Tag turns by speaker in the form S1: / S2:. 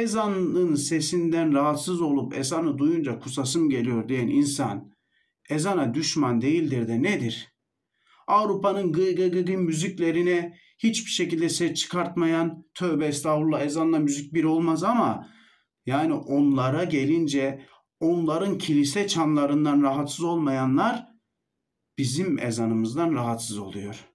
S1: ezanın sesinden rahatsız olup ezanı duyunca kusasım geliyor diyen insan ezana düşman değildir de nedir? Avrupa'nın gıy gıy gıy müziklerine hiçbir şekilde ses çıkartmayan tövbe estağfurullah ezanla müzik bir olmaz ama yani onlara gelince onların kilise çanlarından rahatsız olmayanlar bizim ezanımızdan rahatsız oluyor.